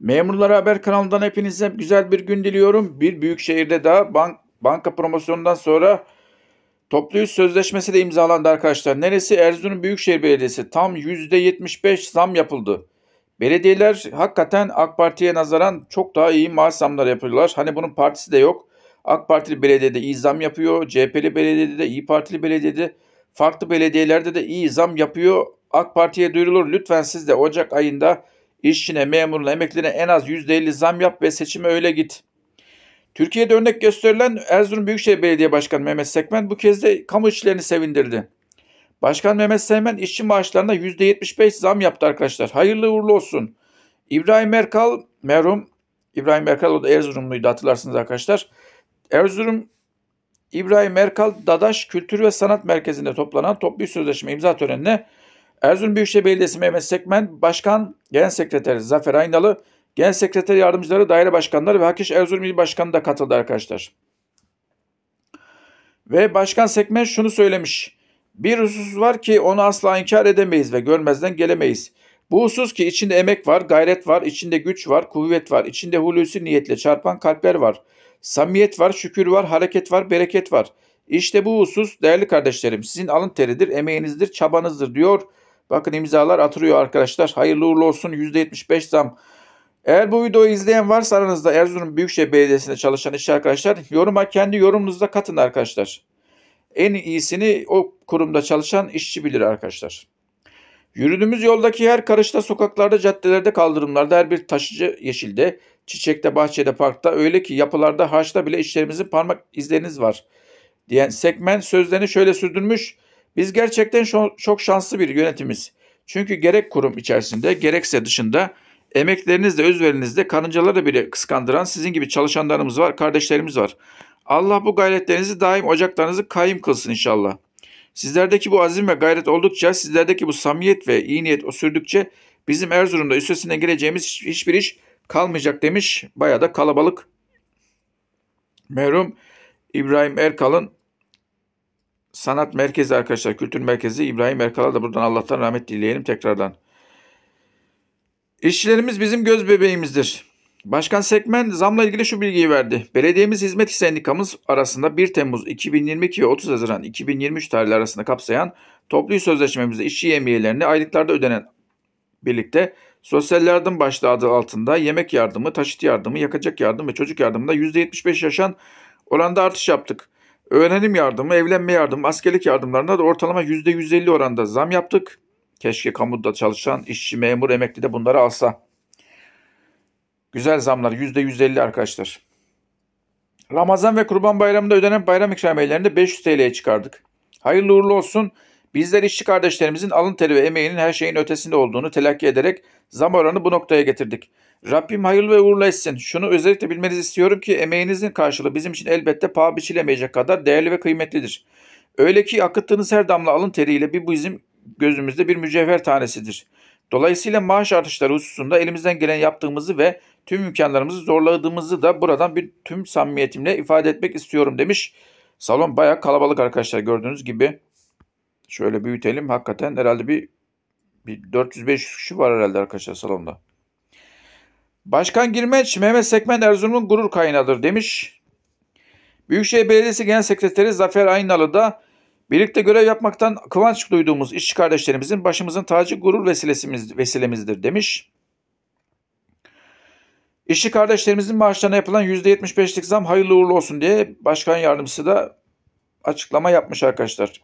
Memurlara Haber kanalından hepinize güzel bir gün diliyorum. Bir büyük şehirde daha bank, banka promosyonundan sonra toplu iş sözleşmesi de imzalandı arkadaşlar. Neresi? Erzurum Büyükşehir Belediyesi. Tam %75 zam yapıldı. Belediyeler hakikaten AK Parti'ye nazaran çok daha iyi maaş zamları yapıyorlar. Hani bunun partisi de yok. AK Partili belediyede iyi zam yapıyor. CHP'li belediyede de, İyi Partili belediyede farklı belediyelerde de iyi zam yapıyor. AK Parti'ye duyurulur. Lütfen siz de Ocak ayında İşçine, memuruna, emekline en az %50 zam yap ve seçime öyle git. Türkiye'de örnek gösterilen Erzurum Büyükşehir Belediye Başkanı Mehmet Sekmen bu kez de kamu işçilerini sevindirdi. Başkan Mehmet Sekmen işçi maaşlarına %75 zam yaptı arkadaşlar. Hayırlı uğurlu olsun. İbrahim Erkal merhum İbrahim Erkal o da Erzurumluydu hatırlarsınız arkadaşlar. Erzurum İbrahim Erkal Dadaş Kültür ve Sanat Merkezi'nde toplanan toplu sözleşme imza törenine Erzurum Büyükşehir Belediyesi Mehmet Sekmen, Başkan Genel Sekreteri Zafer Aynalı, Genel Sekreter Yardımcıları, Daire Başkanları ve Hakiş Erzurum İl Başkanı da katıldı arkadaşlar. Ve Başkan Sekmen şunu söylemiş. Bir husus var ki onu asla inkar edemeyiz ve görmezden gelemeyiz. Bu husus ki içinde emek var, gayret var, içinde güç var, kuvvet var, içinde hulusi niyetle çarpan kalpler var. Samiyet var, şükür var, hareket var, bereket var. İşte bu husus değerli kardeşlerim sizin alın teridir, emeğinizdir, çabanızdır diyor.'' Bakın imzalar atılıyor arkadaşlar. Hayırlı uğurlu olsun %75 zam. Eğer bu videoyu izleyen varsa aranızda Erzurum Büyükşehir Belediyesi'nde çalışan işçi arkadaşlar yoruma kendi yorumunuzda katın arkadaşlar. En iyisini o kurumda çalışan işçi bilir arkadaşlar. Yürüdüğümüz yoldaki her karışta, sokaklarda, caddelerde, kaldırımlarda, her bir taşıcı yeşilde, çiçekte, bahçede, parkta öyle ki yapılarda, haçta bile işlerimizin parmak izleriniz var. Diyen Sekmen sözlerini şöyle sürdürmüş. Biz gerçekten çok şanslı bir yönetimiz. Çünkü gerek kurum içerisinde gerekse dışında emeklerinizle özverinizle karıncaları bile kıskandıran sizin gibi çalışanlarımız var, kardeşlerimiz var. Allah bu gayretlerinizi daim ocaklarınızı kayım kılsın inşallah. Sizlerdeki bu azim ve gayret oldukça, sizlerdeki bu samiyet ve iyi niyet o sürdükçe bizim Erzurum'da üstesinden geleceğimiz hiçbir iş kalmayacak demiş. Bayağı da kalabalık merhum İbrahim Erkal'ın sanat merkezi arkadaşlar. Kültür merkezi İbrahim Erkal'a da buradan Allah'tan rahmet dileyelim tekrardan. İşçilerimiz bizim göz bebeğimizdir. Başkan Sekmen zamla ilgili şu bilgiyi verdi. Belediyemiz hizmet sendikamız arasında 1 Temmuz 2022 ve 30 Haziran 2023 tarihleri arasında kapsayan toplu sözleşmemizde işçi yemiyelerini aylıklarda ödenen birlikte sosyal yardım başlığı adı altında yemek yardımı, taşıt yardımı, yakacak yardım ve çocuk yardımında %75 yaşan oranda artış yaptık. Öğrenim yardımı, evlenme yardımı, askerlik yardımlarında da ortalama %150 oranda zam yaptık. Keşke kamuda çalışan işçi, memur, emekli de bunları alsa. Güzel zamlar %150 arkadaşlar. Ramazan ve Kurban Bayramı'nda ödenen bayram ikramiyelerinde 500 TL'ye çıkardık. Hayırlı uğurlu olsun. Bizler işçi kardeşlerimizin alın teri ve emeğinin her şeyin ötesinde olduğunu telakki ederek zam oranı bu noktaya getirdik. Rabbim hayırlı ve uğurlu etsin. Şunu özellikle bilmenizi istiyorum ki emeğinizin karşılığı bizim için elbette paha biçilemeyecek kadar değerli ve kıymetlidir. Öyle ki akıttığınız her damla alın teriyle bir bizim gözümüzde bir mücevher tanesidir. Dolayısıyla maaş artışları hususunda elimizden gelen yaptığımızı ve tüm imkanlarımızı zorladığımızı da buradan bir tüm samimiyetimle ifade etmek istiyorum demiş. Salon bayağı kalabalık arkadaşlar gördüğünüz gibi. Şöyle büyütelim. Hakikaten herhalde bir, bir 400-500 kişi var herhalde arkadaşlar salonda. Başkan Girmeç, Mehmet Sekmen Erzurum'un gurur kaynağıdır demiş. Büyükşehir Belediyesi Genel Sekreteri Zafer Aynalı da birlikte görev yapmaktan kıvanç duyduğumuz işçi kardeşlerimizin başımızın tacı gurur vesilesimiz, vesilemizdir demiş. İşçi kardeşlerimizin maaşlarına yapılan %75'lik zam hayırlı uğurlu olsun diye başkan yardımcısı da açıklama yapmış arkadaşlar.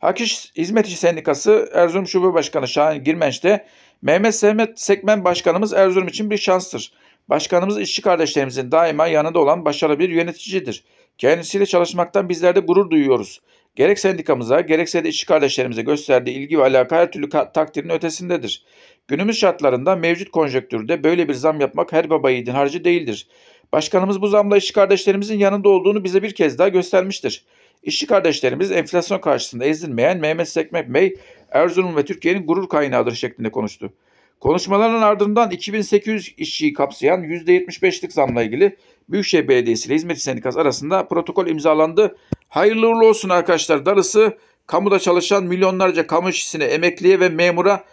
Hak İş Hizmet İşi Sendikası Erzurum Şube Başkanı Şahin Girmenç de Mehmet Sehmet Sekmen Başkanımız Erzurum için bir şanstır. Başkanımız işçi kardeşlerimizin daima yanında olan başarılı bir yöneticidir. Kendisiyle çalışmaktan bizler de gurur duyuyoruz. Gerek sendikamıza gerekse de işçi kardeşlerimize gösterdiği ilgi ve alaka her türlü takdirin ötesindedir. Günümüz şartlarında mevcut konjektürde böyle bir zam yapmak her baba yiğidin harcı değildir. Başkanımız bu zamla işçi kardeşlerimizin yanında olduğunu bize bir kez daha göstermiştir. İşçi kardeşlerimiz enflasyon karşısında ezilmeyen Mehmet Sekmek Bey, Erzurum ve Türkiye'nin gurur kaynağıdır şeklinde konuştu. Konuşmaların ardından 2800 işçiyi kapsayan %75'lik zamla ilgili Büyükşehir Belediyesi ile Hizmet Sendikası arasında protokol imzalandı. Hayırlı uğurlu olsun arkadaşlar. Darısı kamuda çalışan milyonlarca kamu işçisine, emekliye ve memura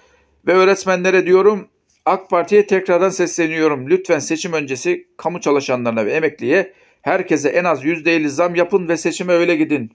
ve öğretmenlere diyorum. AK Parti'ye tekrardan sesleniyorum. Lütfen seçim öncesi kamu çalışanlarına ve emekliye Herkese en az %50 zam yapın ve seçime öyle gidin.